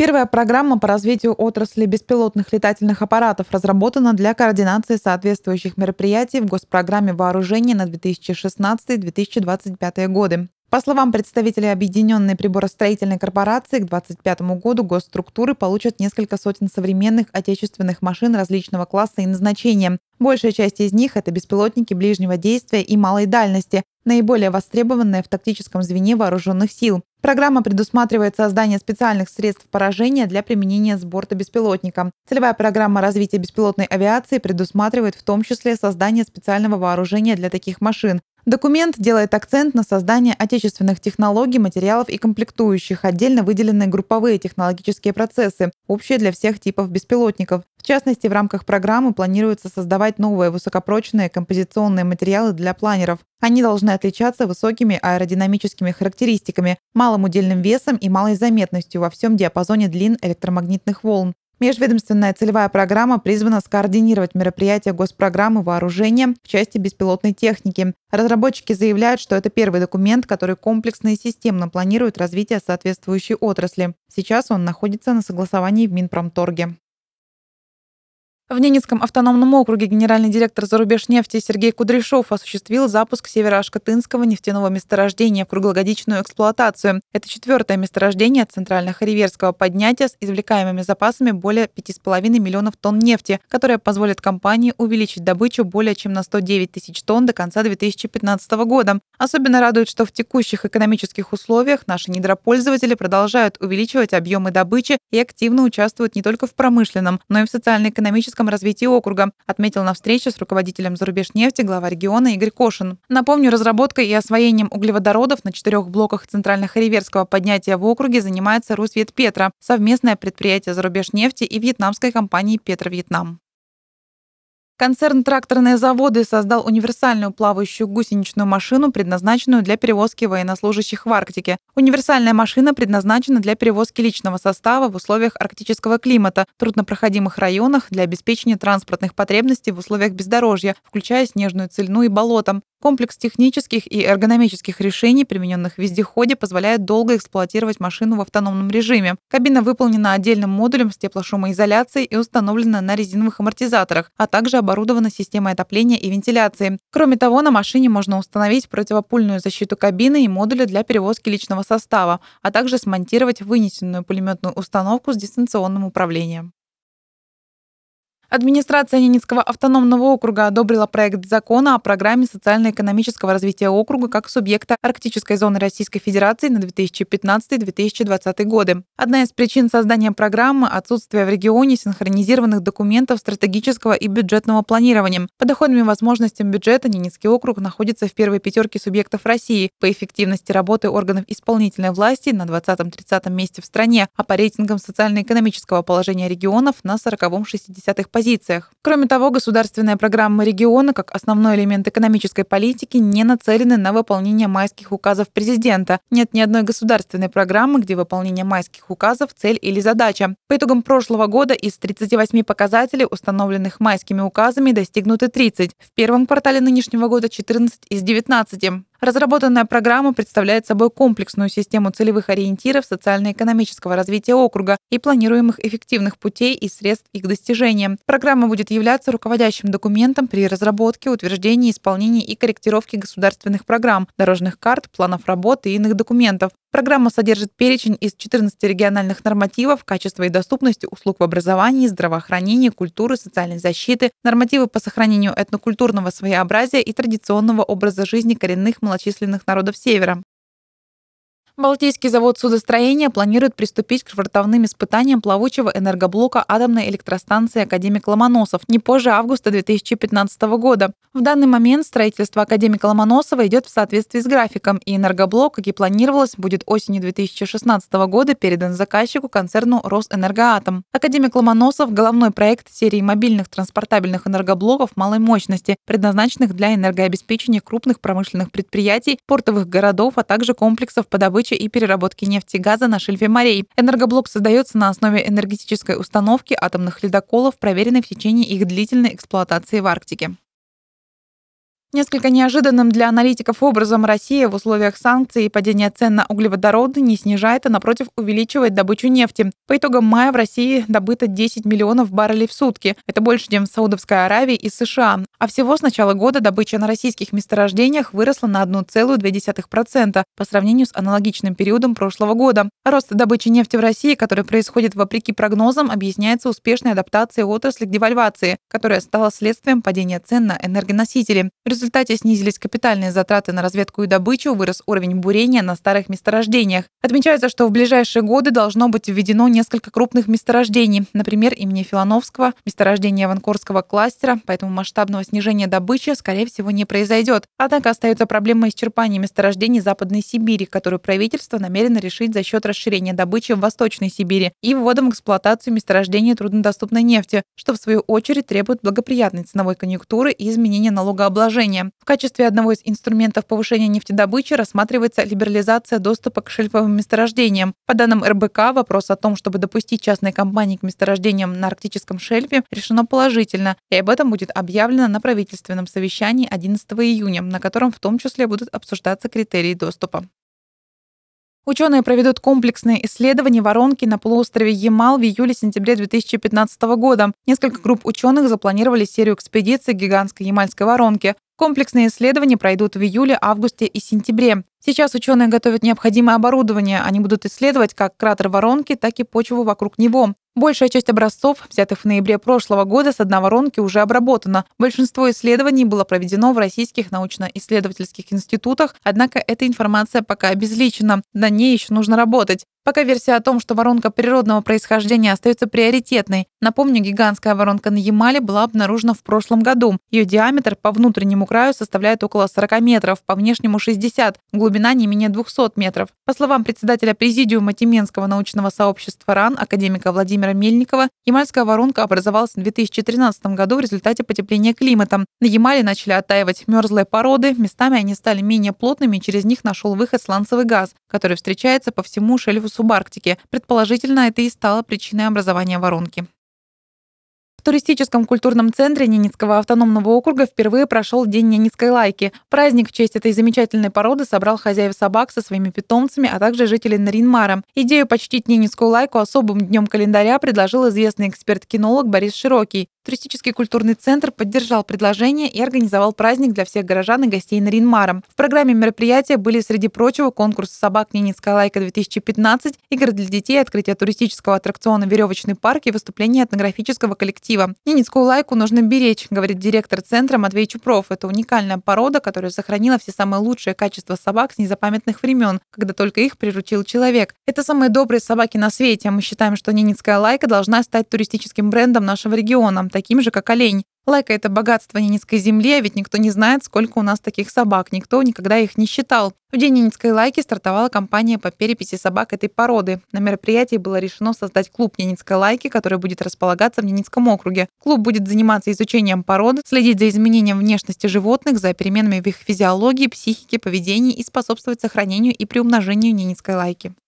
Первая программа по развитию отрасли беспилотных летательных аппаратов разработана для координации соответствующих мероприятий в госпрограмме вооружения на 2016-2025 годы. По словам представителей Объединенной приборостроительной корпорации, к 2025 году госструктуры получат несколько сотен современных отечественных машин различного класса и назначения. Большая часть из них – это беспилотники ближнего действия и малой дальности, наиболее востребованные в тактическом звене вооруженных сил. Программа предусматривает создание специальных средств поражения для применения с борта беспилотника. Целевая программа развития беспилотной авиации предусматривает в том числе создание специального вооружения для таких машин. Документ делает акцент на создание отечественных технологий, материалов и комплектующих, отдельно выделенные групповые технологические процессы, общие для всех типов беспилотников. В частности, в рамках программы планируется создавать новые высокопрочные композиционные материалы для планеров. Они должны отличаться высокими аэродинамическими характеристиками, малым удельным весом и малой заметностью во всем диапазоне длин электромагнитных волн. Межведомственная целевая программа призвана скоординировать мероприятия госпрограммы вооружения в части беспилотной техники. Разработчики заявляют, что это первый документ, который комплексно и системно планирует развитие соответствующей отрасли. Сейчас он находится на согласовании в Минпромторге. В Ненецком автономном округе генеральный директор «Зарубежнефти» Сергей Кудряшов осуществил запуск северо-ашкатынского нефтяного месторождения в круглогодичную эксплуатацию. Это четвертое месторождение центрально-хариверского поднятия с извлекаемыми запасами более 5,5 миллионов тонн нефти, которое позволит компании увеличить добычу более чем на 109 тысяч тонн до конца 2015 года. Особенно радует, что в текущих экономических условиях наши недропользователи продолжают увеличивать объемы добычи и активно участвуют не только в промышленном, но и в социально-экономическом экономическом развитии округа, отметил на встрече с руководителем «Зарубежнефти» глава региона Игорь Кошин. Напомню, разработкой и освоением углеводородов на четырех блоках центральных риверского поднятия в округе занимается «Русвет Петра» – совместное предприятие «Зарубежнефти» и вьетнамской компании «Петро Вьетнам». Концерн «Тракторные заводы» создал универсальную плавающую гусеничную машину, предназначенную для перевозки военнослужащих в Арктике. Универсальная машина предназначена для перевозки личного состава в условиях арктического климата, труднопроходимых районах для обеспечения транспортных потребностей в условиях бездорожья, включая снежную цельну и болотом. Комплекс технических и эргономических решений, примененных в вездеходе, позволяет долго эксплуатировать машину в автономном режиме. Кабина выполнена отдельным модулем с теплошумоизоляцией и установлена на резиновых амортизаторах, а также об оборудована система отопления и вентиляции. Кроме того, на машине можно установить противопульную защиту кабины и модуля для перевозки личного состава, а также смонтировать вынесенную пулеметную установку с дистанционным управлением. Администрация Ненецкого автономного округа одобрила проект закона о программе социально-экономического развития округа как субъекта Арктической зоны Российской Федерации на 2015-2020 годы. Одна из причин создания программы – отсутствие в регионе синхронизированных документов стратегического и бюджетного планирования. По доходным возможностям бюджета Ненецкий округ находится в первой пятерке субъектов России по эффективности работы органов исполнительной власти на 20-30 месте в стране, а по рейтингам социально-экономического положения регионов на 40-60 позициях позициях. Кроме того, государственные программы региона как основной элемент экономической политики не нацелены на выполнение майских указов президента. Нет ни одной государственной программы, где выполнение майских указов – цель или задача. По итогам прошлого года из 38 показателей, установленных майскими указами, достигнуты 30. В первом квартале нынешнего года 14 из 19. Разработанная программа представляет собой комплексную систему целевых ориентиров социально-экономического развития округа и планируемых эффективных путей и средств их достижения. Программа будет являться руководящим документом при разработке, утверждении, исполнении и корректировке государственных программ, дорожных карт, планов работы и иных документов, Программа содержит перечень из 14 региональных нормативов качества и доступности услуг в образовании, здравоохранении, культуры, социальной защиты, нормативы по сохранению этнокультурного своеобразия и традиционного образа жизни коренных малочисленных народов Севера. Балтийский завод судостроения планирует приступить к швартовным испытаниям плавучего энергоблока атомной электростанции «Академик Ломоносов» не позже августа 2015 года. В данный момент строительство «Академика Ломоносова» идет в соответствии с графиком, и энергоблок, как и планировалось, будет осенью 2016 года передан заказчику концерну «Росэнергоатом». «Академик Ломоносов» — головной проект серии мобильных транспортабельных энергоблоков малой мощности, предназначенных для энергообеспечения крупных промышленных предприятий, портовых городов, а также комплексов по добыче добычи и переработки нефти и газа на шельфе морей. Энергоблок создается на основе энергетической установки атомных ледоколов, проверенной в течение их длительной эксплуатации в Арктике. Несколько неожиданным для аналитиков образом Россия в условиях санкций и падения цен на углеводороды не снижает, а напротив увеличивает добычу нефти. По итогам мая в России добыто 10 миллионов баррелей в сутки. Это больше, чем в Саудовской Аравии и США. А всего с начала года добыча на российских месторождениях выросла на 1,2% по сравнению с аналогичным периодом прошлого года. Рост добычи нефти в России, который происходит вопреки прогнозам, объясняется успешной адаптацией отрасли к девальвации, которая стала следствием падения цен на энергоносители результате снизились капитальные затраты на разведку и добычу, вырос уровень бурения на старых месторождениях. Отмечается, что в ближайшие годы должно быть введено несколько крупных месторождений, например, имени Филановского месторождение Ванкорского кластера, поэтому масштабного снижения добычи, скорее всего, не произойдет. Однако остается проблема исчерпания месторождений Западной Сибири, которую правительство намерено решить за счет расширения добычи в Восточной Сибири и вводом в эксплуатацию месторождений труднодоступной нефти, что в свою очередь требует благоприятной ценовой конъюнктуры и изменения налогообложения предложение. В качестве одного из инструментов повышения нефтедобычи рассматривается либерализация доступа к шельфовым месторождениям. По данным РБК, вопрос о том, чтобы допустить частные компании к месторождениям на арктическом шельфе, решено положительно, и об этом будет объявлено на правительственном совещании 11 июня, на котором в том числе будут обсуждаться критерии доступа. Ученые проведут комплексные исследования воронки на полуострове Ямал в июле-сентябре 2015 года. Несколько групп ученых запланировали серию экспедиций гигантской ямальской воронки. Комплексные исследования пройдут в июле, августе и сентябре. Сейчас ученые готовят необходимое оборудование. Они будут исследовать как кратер воронки, так и почву вокруг него. Большая часть образцов, взятых в ноябре прошлого года с одной воронки, уже обработана. Большинство исследований было проведено в российских научно-исследовательских институтах, однако эта информация пока обезличена. На ней еще нужно работать. Пока версия о том, что воронка природного происхождения остается приоритетной. Напомню, гигантская воронка на Ямале была обнаружена в прошлом году. Ее диаметр по внутреннему краю составляет около 40 метров, по внешнему 60. Глубина глубина не менее 200 метров. По словам председателя Президиума Тюменского научного сообщества РАН, академика Владимира Мельникова, ямальская воронка образовалась в 2013 году в результате потепления климата. На Ямале начали оттаивать мерзлые породы, местами они стали менее плотными, и через них нашел выход сланцевый газ, который встречается по всему шельфу субарктики. Предположительно, это и стало причиной образования воронки. В туристическом культурном центре Ненецкого автономного округа впервые прошел День Ненецкой лайки. Праздник в честь этой замечательной породы собрал хозяев собак со своими питомцами, а также жителей Наринмара. Идею почтить Ненецкую лайку особым днем календаря предложил известный эксперт-кинолог Борис Широкий. Туристический культурный центр поддержал предложение и организовал праздник для всех горожан и гостей Наринмара. В программе мероприятия были, среди прочего, конкурс «Собак Ненецкая лайка-2015», игры для детей, открытие туристического аттракциона «Веревочный парк» и выступление этнографического коллектива красиво. Ниницкую лайку нужно беречь, говорит директор центра Матвей Чупров. Это уникальная порода, которая сохранила все самые лучшие качества собак с незапамятных времен, когда только их приручил человек. Это самые добрые собаки на свете. А мы считаем, что Ненецкая лайка должна стать туристическим брендом нашего региона, таким же, как олень. Лайка — это богатство Ненецкой земли, а ведь никто не знает, сколько у нас таких собак. Никто никогда их не считал. В день Ненецкой лайки стартовала кампания по переписи собак этой породы. На мероприятии было решено создать клуб Ненецкой лайки, который будет располагаться в Ненецком округе. Клуб будет заниматься изучением породы, следить за изменением внешности животных, за переменами в их физиологии, психике, поведении и способствовать сохранению и приумножению Ненецкой лайки.